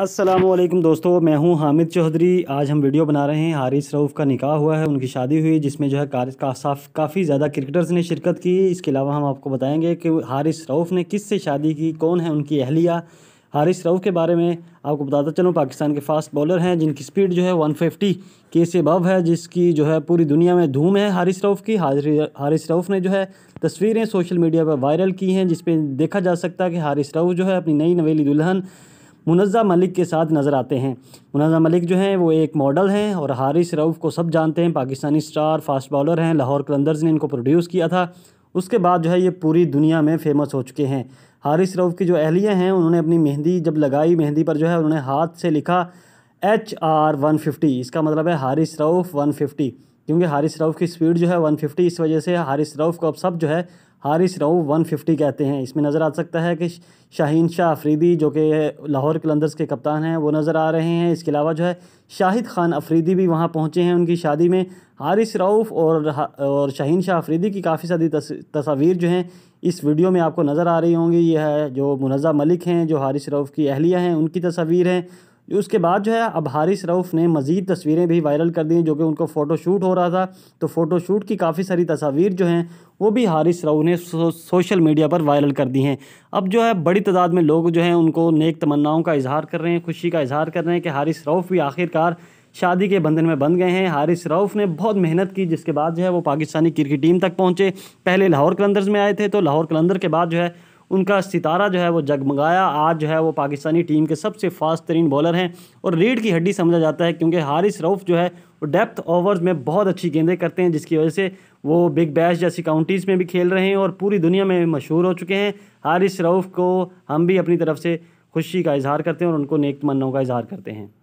असलम दोस्तों मैं हूं हामिद चौधरी आज हम वीडियो बना रहे हैं हारिस रऊफ़ का निकाह हुआ है उनकी शादी हुई जिसमें जो है का, काफ़ी ज़्यादा क्रिकेटर्स ने शिरकत की इसके अलावा हम आपको बताएंगे कि हारिस रऊफ़ ने किस से शादी की कौन है उनकी अहलिया हारिस रऊफ़ के बारे में आपको बताता चलूँ पाकिस्तान के फास्ट बॉलर हैं जिनकी स्पीड जो है फिफ्टी के से अब है जिसकी जो है पूरी दुनिया में धूम है हारिस रऊफ़ की हारिस रऊफ़ ने जो है तस्वीरें सोशल मीडिया पर वायरल की हैं जिसपे देखा जा सकता है कि हारिस रऊफ़ जो है अपनी नई नवेली दुल्हन मुनज़ा मलिक के साथ नज़र आते हैं मुनज़ा मलिक जो हैं वो एक मॉडल हैं और हारिस रऊफ़ को सब जानते हैं पाकिस्तानी स्टार फास्ट बॉलर हैं लाहौर कलंदर्स ने इनको प्रोड्यूस किया था उसके बाद जो है ये पूरी दुनिया में फेमस हो चुके हैं हारिस रऊफ़ की जो अहलियाँ हैं उन्होंने अपनी मेहंदी जब लगाई मेहंदी पर जो है उन्होंने हाथ से लिखा एच आर वन फिफ्टी इसका मतलब है हारिस रऊफ़ वन फिफ्टी क्योंकि हारिस रऊफ़ की स्पीड जो है वन फिफ्टी इस वजह से हारिस रऊफ़ को अब सब जो है हारिस रऊ वन फिफ्टी कहते हैं इसमें नज़र आ सकता है कि शाहीन शाह अफरीदी जो कि लाहौर कलंदर्स के कप्तान हैं वो नज़र आ रहे हैं इसके अलावा जो है शाहिद खान अफरीदी भी वहाँ पहुँचे हैं उनकी शादी में हारिस राउफ़ और और शाहीन शाह अफरीदी की काफ़ी सारी तस, तस्वीर जो हैं इस वीडियो में आपको नज़र आ रही होंगी यह जो मुनज़ा मलिक हैं जो हारिस राउफ़ की अहलिया हैं उनकी तस्वीर हैं उसके बाद जो है अब हारिस रऊफ़ ने मज़ीद तस्वीरें भी वायरल कर दी जो कि उनको फ़ोटो शूट हो रहा था तो फ़ोटो शूट की काफ़ी सारी तस्वीर जो हैं वो भी हारिस रऊ ने सो, सोशल मीडिया पर वायरल कर दी हैं अब जो है बड़ी तादाद में लोग जो हैं उनको नेक तमन्नाओं का इजहार कर रहे हैं खुशी का इजहार कर रहे हैं कि हारिस रऊफ़ भी आखिरकार शादी के बंधन में बन गए हैं हारिस रऊफ़ ने बहुत मेहनत की जिसके बाद जो है वो पाकिस्तानी क्रिकेट टीम तक पहुँचे पहले लाहौर कलंदर्स में आए थे तो लाहौर कलंदर के बाद जो है उनका सितारा जो है वो जगमगाया आज जो है वो पाकिस्तानी टीम के सबसे फास्ट तरीन बॉलर हैं और रीढ़ की हड्डी समझा जाता है क्योंकि हारिस रऊफ़ जो है वो डेप्थ ओवर्स में बहुत अच्छी गेंदें करते हैं जिसकी वजह से वो बिग बैश जैसी काउंटीज़ में भी खेल रहे हैं और पूरी दुनिया में मशहूर हो चुके हैं हारिस रऊफ़ को हम भी अपनी तरफ से खुशी का इजहार करते हैं और उनको नेक तमन्नाओं का इजहार करते हैं